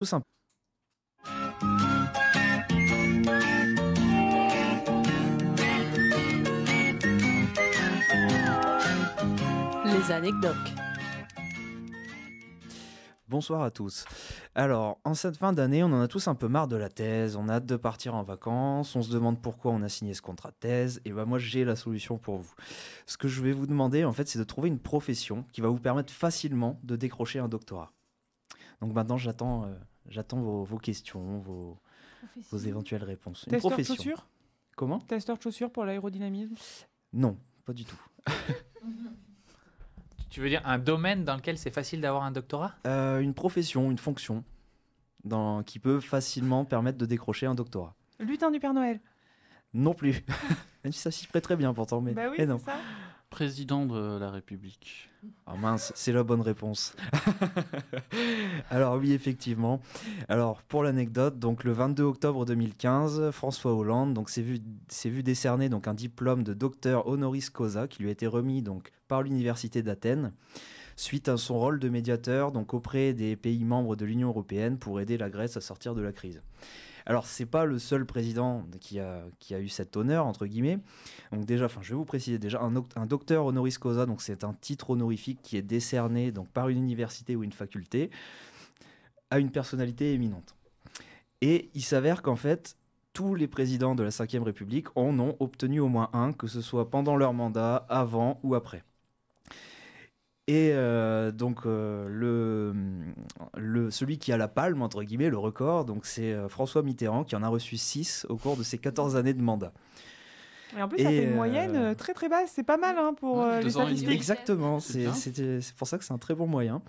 tout simple Les anecdotes. Bonsoir à tous. Alors, en cette fin d'année, on en a tous un peu marre de la thèse, on a hâte de partir en vacances, on se demande pourquoi on a signé ce contrat de thèse, et ben moi j'ai la solution pour vous. Ce que je vais vous demander en fait, c'est de trouver une profession qui va vous permettre facilement de décrocher un doctorat. Donc maintenant j'attends euh, J'attends vos, questions, vos, éventuelles réponses. Testeur Une profession. de chaussures Comment Testeur de chaussures pour l'aérodynamisme Non, pas du tout. tu veux dire un domaine dans lequel c'est facile d'avoir un doctorat euh, Une profession, une fonction dans, qui peut facilement permettre de décrocher un doctorat. Lutin du Père Noël Non plus. Même si ça s'y prête très bien pourtant, mais, bah oui, non. Ça président de la République. Ah mince, c'est la bonne réponse. Alors oui, effectivement. Alors pour l'anecdote, donc le 22 octobre 2015, François Hollande donc s'est vu vu décerner donc un diplôme de docteur honoris causa qui lui a été remis donc par l'université d'Athènes suite à son rôle de médiateur donc auprès des pays membres de l'Union européenne pour aider la Grèce à sortir de la crise. Alors c'est pas le seul président qui a, qui a eu cet honneur entre guillemets. Donc déjà, enfin je vais vous préciser déjà un, un docteur honoris causa, donc c'est un titre honorifique qui est décerné donc par une université ou une faculté à une personnalité éminente. Et il s'avère qu'en fait tous les présidents de la Ve République en ont obtenu au moins un, que ce soit pendant leur mandat, avant ou après. Et euh, donc, euh, le, le, celui qui a la palme, entre guillemets, le record, donc c'est euh, François Mitterrand qui en a reçu 6 au cours de ses 14 années de mandat. Et en plus, ça fait une moyenne très très basse, c'est pas mal hein, pour les statistiques. Exactement, c'est pour ça que c'est un très bon moyen.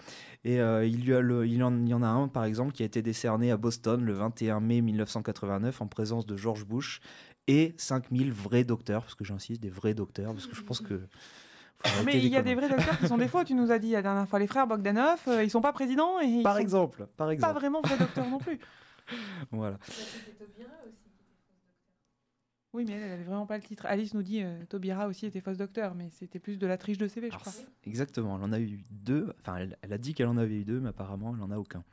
Et il, y a il, il y en a un, par exemple, qui a été décerné à Boston le 21 mai 1989 en présence de George Bush et 5000 vrais docteurs, parce que j'insiste, des vrais docteurs, parce que je pense que mais il y a des vrais docteurs qui sont des faux, tu nous as dit la dernière fois. Les frères Bogdanov, ils euh, ils sont pas présidents et ils Par sont exemple, par exemple. pas vraiment vrais docteurs non plus. Voilà. Oui, mais elle n'avait vraiment pas le titre. Alice nous dit euh, Tobira aussi était fausse docteur, mais c'était plus de la triche de CV, je ah, crois. Exactement, elle en a eu deux. Enfin, elle, a dit qu'elle en avait eu deux, mais apparemment, elle n'en a aucun. Mm.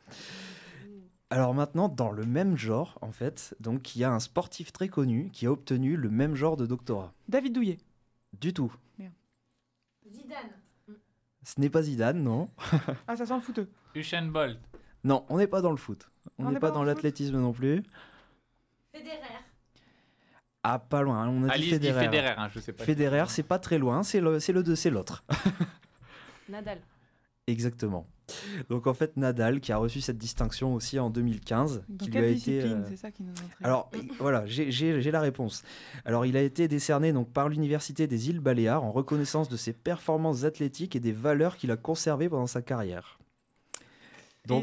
Alors maintenant, dans le même genre, en fait, donc il y a un sportif très connu qui a obtenu le même genre de doctorat. David Douillet. Du tout. Merde. Ce n'est pas Zidane, non. ah, ça sent le foot. Usain Bolt. Non, on n'est pas dans le foot. On n'est pas, dans, l'athlétisme non plus. Federer. Ah, pas loin. Hein, on a dit hein, Federer. c'est pas très loin. C'est le, c'est le deux, c'est l'autre. Nadal. Exactement. Donc en fait Nadal qui a reçu cette distinction aussi en 2015, qui lui a été. Euh, Alors voilà, j'ai la réponse. Alors il a été décerné donc par l'université des îles Baléares en reconnaissance de ses performances athlétiques et des valeurs qu'il a conservées pendant sa carrière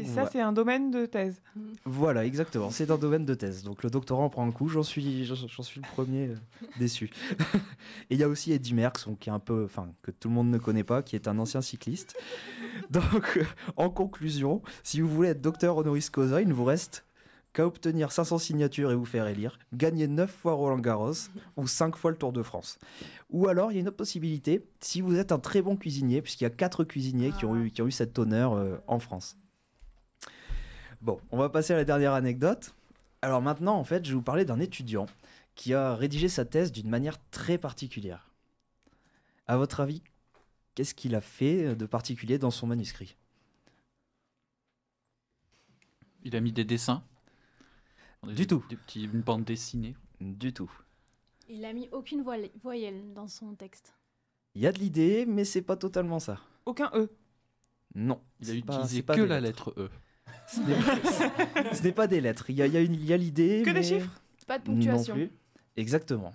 ça, c'est un domaine de thèse. Voilà, exactement. C'est un domaine de thèse. Donc, le doctorat en prend un coup. J'en suis, j'en suis le premier euh, déçu. et il y a aussi Eddie Merckx, qui est un peu, enfin, que tout le monde ne connaît pas, qui est un ancien cycliste. Donc, euh, en conclusion, si vous voulez être docteur honoris causa, il ne vous reste qu'à obtenir 500 signatures et vous faire élire, gagner 9 fois Roland Garros ou 5 fois le Tour de France. Ou alors, il y a une autre possibilité, si vous êtes un très bon cuisinier, puisqu'il y a 4 cuisiniers qui, ont ah. eu, qui eu cet honneur euh, en France. Bon, on va passer à la dernière anecdote. Alors maintenant, en fait, je vais vous parler d'un étudiant qui a rédigé sa thèse d'une manière très particulière. À votre avis, qu'est-ce qu'il a fait de particulier dans son manuscrit Il a mis des dessins Du tout. Des une bande dessinée Du tout. Il a mis aucune voyelle dans son texte. Il y a de l'idée, mais c'est pas totalement ça. Aucun E Non. Il a utilisé que la lettre E. Ce n'est pas, des lettres. Il y a, une- il y a l'idée. Que des chiffres Pas de ponctuation. Exactement.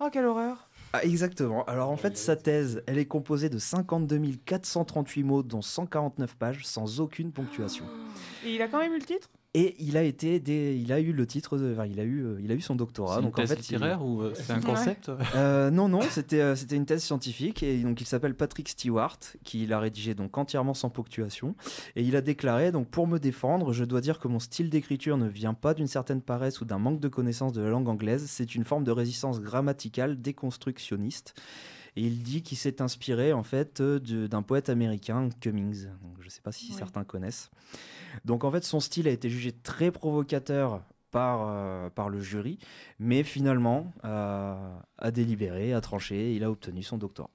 Oh, quelle horreur ah, exactement. Alors en fait, sa thèse, elle est composée de 52 438 mots, dont 149 pages, sans aucune ponctuation. Et il a quand même eu le titre et il a été il a eu le titre, il a eu, euh, il a eu son doctorat. Donc thèse littéraire ou euh, c'est un concept euh Non, non, c'était, c'était une thèse scientifique et donc il s'appelle Patrick Stewart, qui l'a rédigé donc entièrement sans ponctuation et il a déclaré donc pour me défendre, je dois dire que mon style d'écriture ne vient pas d'une certaine paresse ou d'un manque de connaissance de la langue anglaise, c'est une forme de résistance grammaticale déconstructionniste. Et il dit qu'il s'est inspiré en fait euh, d'un poète américain, Cummings. je ne sais pas si certains connaissent. Donc en fait, son style a été jugé très provocateur par, euh, par le jury, mais finalement euh, a délibéré, a tranché, il a obtenu son doctorat.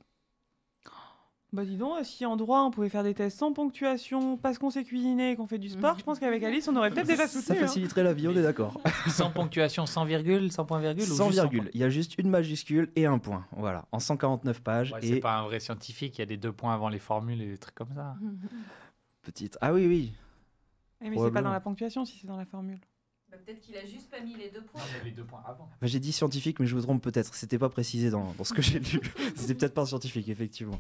Bah dis donc, si en droit on pouvait faire des tests sans ponctuation, parce qu'on sait cuisiner et qu'on fait du sport, je pense qu'avec Alice on aurait peut-être déjà soucis. Ça hein. faciliterait la vie, on est d'accord. sans ponctuation, sans virgule, sans point virgule Sans virgule, il y a juste une majuscule et un point, voilà, en 149 pages. et... C'est pas un vrai scientifique, il y a des deux points avant les formules et des trucs comme ça. Petite. Ah oui, oui. Eh, mais c'est pas dans la ponctuation si c'est dans la formule. Bah, peut-être qu'il a juste pas mis les deux points. deux points avant. j'ai dit scientifique, mais je vous trompe peut-être. C'était pas précisé dans, dans ce que j'ai lu. C'était peut-être pas scientifique, effectivement.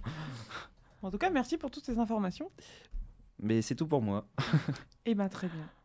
En tout cas, merci pour toutes ces informations. Mais c'est tout pour moi. et eh bien, très bien.